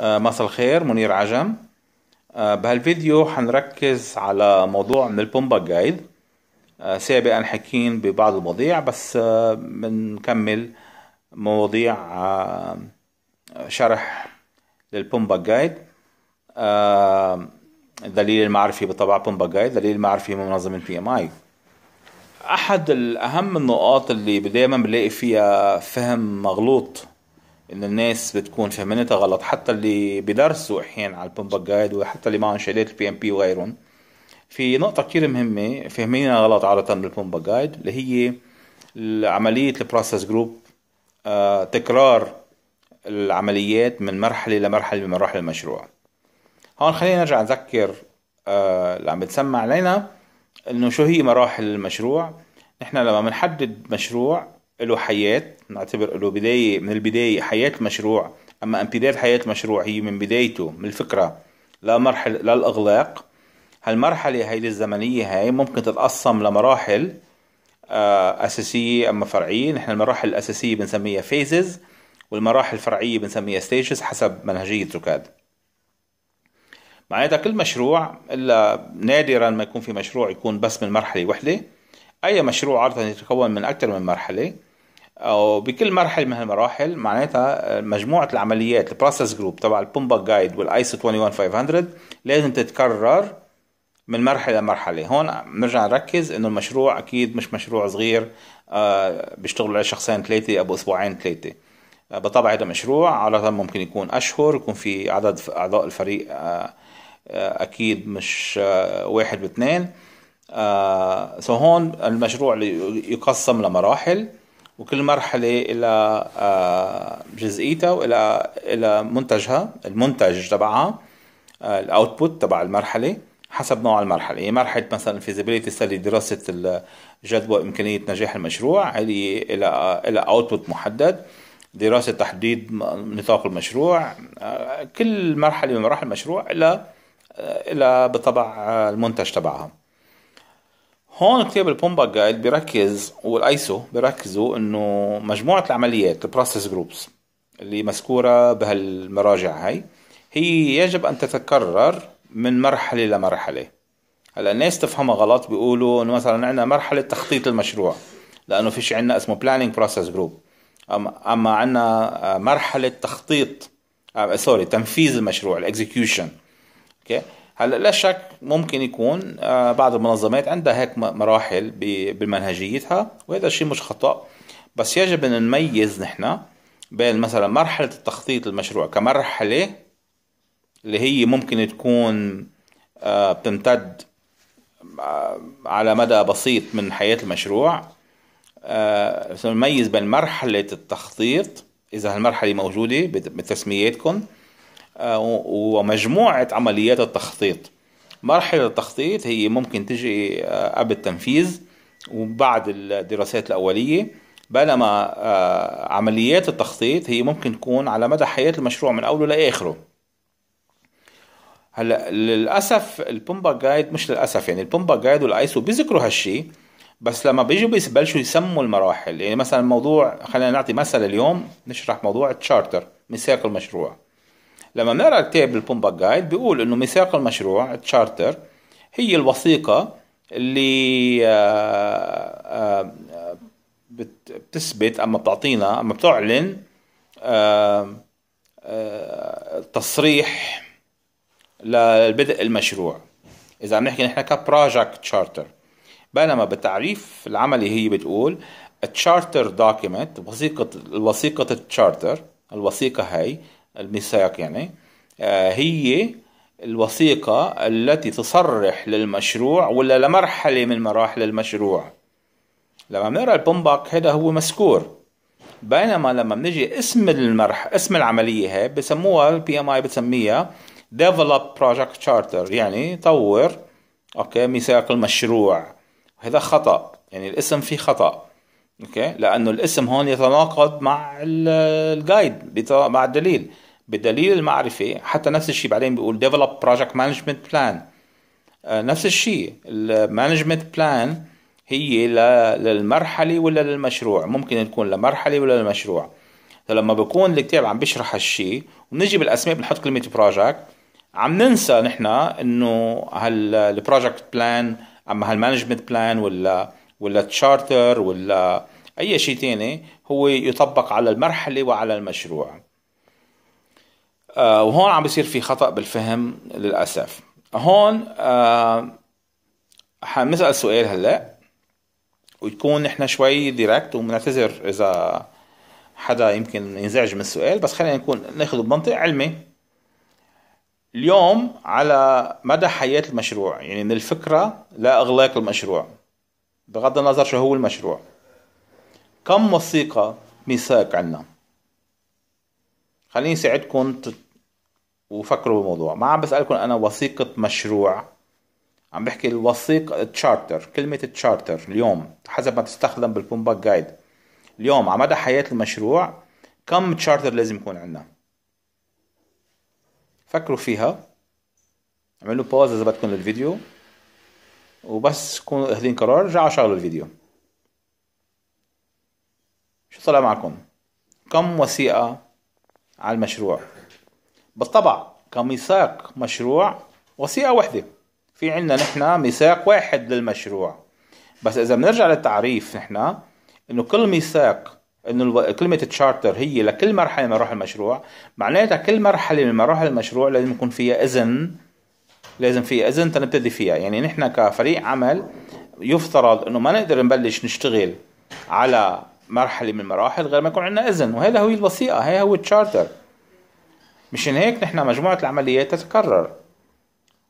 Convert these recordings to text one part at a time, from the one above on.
آه، مساء الخير منير عجم آه، بهالفيديو حنركز على موضوع من البومبا جايد آه، سابقا حكين ببعض المواضيع بس بنكمل مواضيع شرح للبومبا جايد الدليل المعرفي بالطبع بومبا جايد دليل المعرفي من منظمة بي ام اي احد الاهم النقاط اللي دايما بنلاقي فيها فهم مغلوط ان الناس بتكون فهمانتها غلط حتى اللي بدرسوا احيانا على البومبا جايد وحتى اللي معهم شهادات البي ام بي وغيرهم في نقطة كتير مهمة فاهمينها غلط عادة بالبومبا جايد اللي هي عملية البروسس جروب آه تكرار العمليات من مرحلة لمرحلة من مراحل المشروع هون خلينا نرجع نذكر آه اللي عم بتسمع علينا انه شو هي مراحل المشروع نحن لما بنحدد مشروع له حياه نعتبر له بدايه من البدايه حياه مشروع اما امتداد حياه مشروع هي من بدايته من الفكره لمرحلة للإغلاق هالمرحله هاي الزمنيه هاي ممكن تتقسم لمراحل آه، اساسيه اما فرعيه نحن المراحل الاساسيه بنسميها فيزز والمراحل الفرعيه بنسميها ستيجز حسب منهجيه ركاد معناتها كل مشروع الا نادرا ما يكون في مشروع يكون بس من مرحله وحده اي مشروع عاده يتكون من اكثر من مرحله او بكل مرحله من هالمراحل معناتها آه، مجموعه العمليات البروسس جروب تبع البومبا جايد والايسو 21500 لازم تتكرر من مرحله لمرحله هون بنرجع نركز انه المشروع اكيد مش مشروع صغير آه، بيشتغلوا عليه شخصين ثلاثه ابو اسبوعين ثلاثه آه، بطبع هذا مشروع عادة ممكن يكون أشهر يكون في عدد أعضاء الفريق أكيد مش واحد واثنين سو هون المشروع يقسم لمراحل وكل مرحلة إلى آه، جزئيتها وإلى إلى منتجها المنتج تبعها آه، الاوتبوت تبع المرحلة حسب نوع المرحلة يعني مرحلة مثلا الفيزيبيليتي study دراسة الجدوى إمكانية نجاح المشروع هذه إلى إلى اوتبوت محدد دراسة تحديد نطاق المشروع آه، كل مرحلة من مراحل المشروع إلى إلى بطبع المنتج تبعها هون التيبل بالبومبا جايد بيركز والايسو بيركزوا انه مجموعه العمليات البروسيس جروبس اللي مذكوره بهالمراجع هاي هي يجب ان تتكرر من مرحله لمرحله هلا الناس تفهمها غلط بيقولوا انه مثلا عندنا مرحله تخطيط المشروع لانه فيش عندنا اسمه بلاننج بروسيس جروب اما عندنا مرحله تخطيط سوري آه، تنفيذ المشروع الاكزكيوشن اوكي okay. هلا لا شك ممكن يكون آه، بعض المنظمات عندها هيك مراحل بمنهجيتها وهذا الشيء مش خطا بس يجب ان نميز نحن بين مثلا مرحله التخطيط المشروع كمرحله اللي هي ممكن تكون آه، بتمتد آه، على مدى بسيط من حياه المشروع نميز بين مرحله التخطيط اذا هالمرحله موجوده بتسمياتكم آه، ومجموعة عمليات التخطيط مرحلة التخطيط هي ممكن تجي آه، قبل التنفيذ وبعد الدراسات الأولية بينما آه، عمليات التخطيط هي ممكن تكون على مدى حياة المشروع من أوله لآخره هلا للاسف البومبا جايد مش للاسف يعني البومبا جايد والايسو بيذكروا هالشيء بس لما بيجوا بيبلشوا يسموا المراحل يعني مثلا موضوع خلينا نعطي مثل اليوم نشرح موضوع التشارتر ميثاق المشروع لما بنقرا كتاب البومبا جايد بيقول انه ميثاق المشروع تشارتر هي الوثيقه اللي آه، آه، بتثبت اما بتعطينا اما بتعلن آه، تصريح لبدء المشروع اذا عم نحكي نحن كبروجكت تشارتر بينما بالتعريف العملي هي بتقول تشارتر دوكيمنت وثيقه وثيقه التشارتر الوثيقه هي الميثاق يعني آه، هي الوثيقة التي تصرح للمشروع ولا لمرحلة من مراحل المشروع لما بنقرا البومباك هذا هو مذكور بينما لما بنجي اسم المرح اسم العملية هي بسموها البي ام اي بتسميها ديفلوب بروجكت تشارتر يعني طور اوكي ميثاق المشروع هذا خطأ يعني الاسم فيه خطأ اوكي لانه الاسم هون يتناقض مع الجايد مع الدليل بدليل المعرفه حتى نفس الشيء بعدين بيقول ديفلوب بروجكت مانجمنت بلان نفس الشيء المانجمنت بلان هي للمرحله ولا للمشروع ممكن تكون لمرحله ولا للمشروع فلما بكون الكتاب عم بيشرح هالشيء وبنجي بالاسماء بنحط كلمه بروجكت عم ننسى نحن انه هالبروجكت بلان اما هالمانجمنت بلان ولا ولا تشارتر ولا اي شيء تاني هو يطبق على المرحله وعلى المشروع آه، وهون عم بيصير في خطا بالفهم للاسف هون آه، حنسال سؤال هلا ويكون نحن شوي ديركت وبنعتذر اذا حدا يمكن ينزعج من السؤال بس خلينا نكون ناخذه بمنطق علمي اليوم على مدى حياة المشروع يعني من الفكرة لإغلاق المشروع بغض النظر شو هو المشروع كم وثيقة ميثاق عنا خليني ساعدكم وفكروا بالموضوع ما عم بسألكم أنا وثيقة مشروع عم بحكي الوثيقة تشارتر كلمة تشارتر اليوم حسب ما تستخدم بالبومباك جايد اليوم على مدى حياة المشروع كم تشارتر لازم يكون عندنا فكروا فيها اعملوا بوز اذا بدكم للفيديو وبس كونوا اخذين قرار رجعوا شغلوا الفيديو شو طلع معكم كم وثيقة على المشروع بالطبع كميثاق مشروع وثيقة واحدة في عندنا نحن ميثاق واحد للمشروع بس إذا بنرجع للتعريف نحن إنه كل ميثاق إنه كلمة تشارتر هي لكل مرحلة من مراحل المشروع معناتها كل مرحلة من مراحل المشروع لازم يكون فيها إذن لازم فيها اذن تنبتدي فيها يعني نحن كفريق عمل يفترض انه ما نقدر نبلش نشتغل على مرحله من المراحل غير ما يكون عندنا اذن وهذا هو الوثيقه هي هو التشارتر مشان هيك نحن مجموعة العمليات تتكرر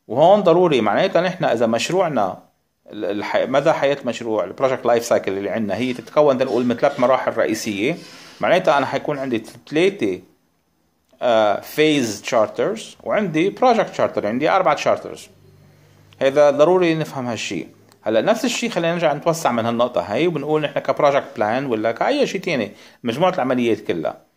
وهون ضروري معناتها نحن إذا مشروعنا الحي... مدى حياة مشروع البروجكت لايف سايكل اللي عندنا هي تتكون نقول من ثلاث مراحل رئيسية معناتها أنا حيكون عندي ثلاثة فيز آه، تشارترز وعندي بروجكت تشارتر عندي أربعة تشارترز هذا ضروري نفهم هالشيء هلا نفس الشيء خلينا نرجع نتوسع من هالنقطة هي وبنقول نحن كبروجكت بلان ولا كأي شيء تاني مجموعة العمليات كلها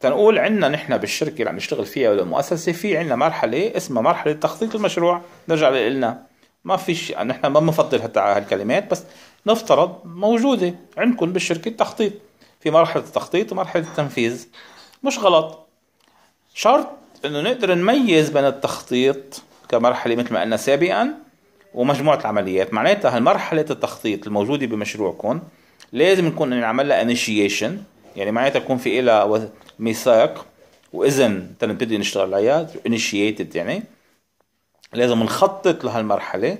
تنقول عندنا نحن بالشركه اللي عم نشتغل فيها والمؤسسه في عندنا مرحله اسمها مرحله تخطيط المشروع نرجع لنا ما في شيء نحن ما بنفضل هالكلمات بس نفترض موجوده عندكم بالشركه التخطيط في مرحله التخطيط ومرحله التنفيذ مش غلط شرط انه نقدر نميز بين التخطيط كمرحله مثل ما قلنا سابقا ومجموعه العمليات معناتها هالمرحله التخطيط الموجوده بمشروعكم لازم نكون نعمل لها انيشيشن يعني معناتها يكون في لها ميثاق واذا تنبتدي نشتغل عليها انيشيتد يعني لازم نخطط لهالمرحله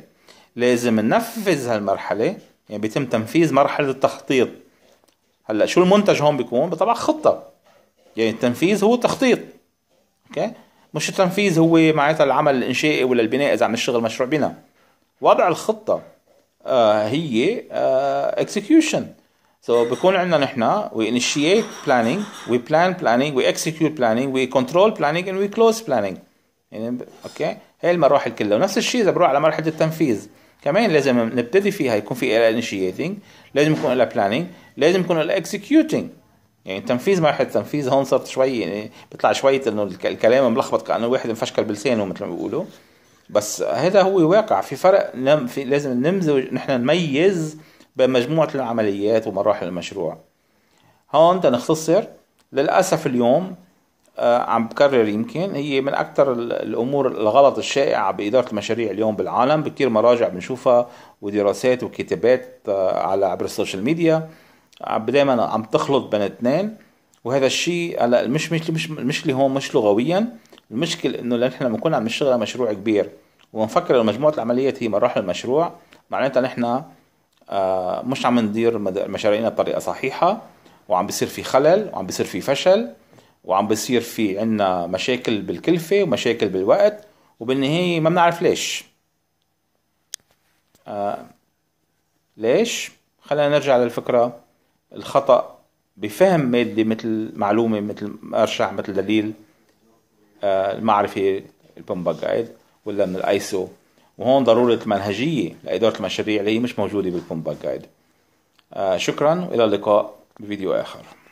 لازم ننفذ هالمرحله يعني بيتم تنفيذ مرحله التخطيط هلا شو المنتج هون بيكون بطبع خطه يعني التنفيذ هو تخطيط اوكي مش التنفيذ هو معناتها العمل الانشائي ولا البناء اذا عم نشتغل مشروع بناء وضع الخطه آه هي اكسكيوشن آه سو so بكون عندنا نحن we initiate planning we plan planning we execute planning we control planning and we close planning يعني اوكي هي المراحل كلها ونفس الشيء اذا بروح على مرحله التنفيذ كمان لازم نبتدي فيها يكون في لها initiating لازم يكون لها planning لازم يكون لها executing يعني تنفيذ مرحله التنفيذ هون صرت شوي يعني بيطلع شوي انه الكلام ملخبط كانه الواحد مفشكل بلسانه مثل ما بيقولوا بس هذا هو واقع في فرق في لازم نمزج نحن نميز بمجموعة العمليات ومراحل المشروع هون بدنا نختصر للأسف اليوم آه، عم بكرر يمكن هي من أكثر الأمور الغلط الشائعة بإدارة المشاريع اليوم بالعالم بكثير مراجع بنشوفها ودراسات وكتابات آه، على عبر السوشيال ميديا آه، دائما عم تخلط بين اثنين وهذا الشيء هلا مش مش مش المشكله هون مش لغويا المشكل انه نحن لما بنكون عم نشتغل على مشروع كبير ونفكر مجموعه العمليات هي مراحل المشروع معناتها نحن آه، مش عم ندير مشاريعنا بطريقه صحيحه وعم بيصير في خلل وعم بيصير في فشل وعم بيصير في عنا مشاكل بالكلفه ومشاكل بالوقت وبالنهايه ما بنعرف ليش آه ليش خلينا نرجع للفكره الخطا بفهم ماده مثل معلومه مثل مرشح مثل دليل آه المعرفه البومبا جايد ولا من الايسو وهون ضرورة المنهجية لإدارة المشاريع اللي مش موجودة بالبومباك جايد آه، شكرا وإلى اللقاء بفيديو آخر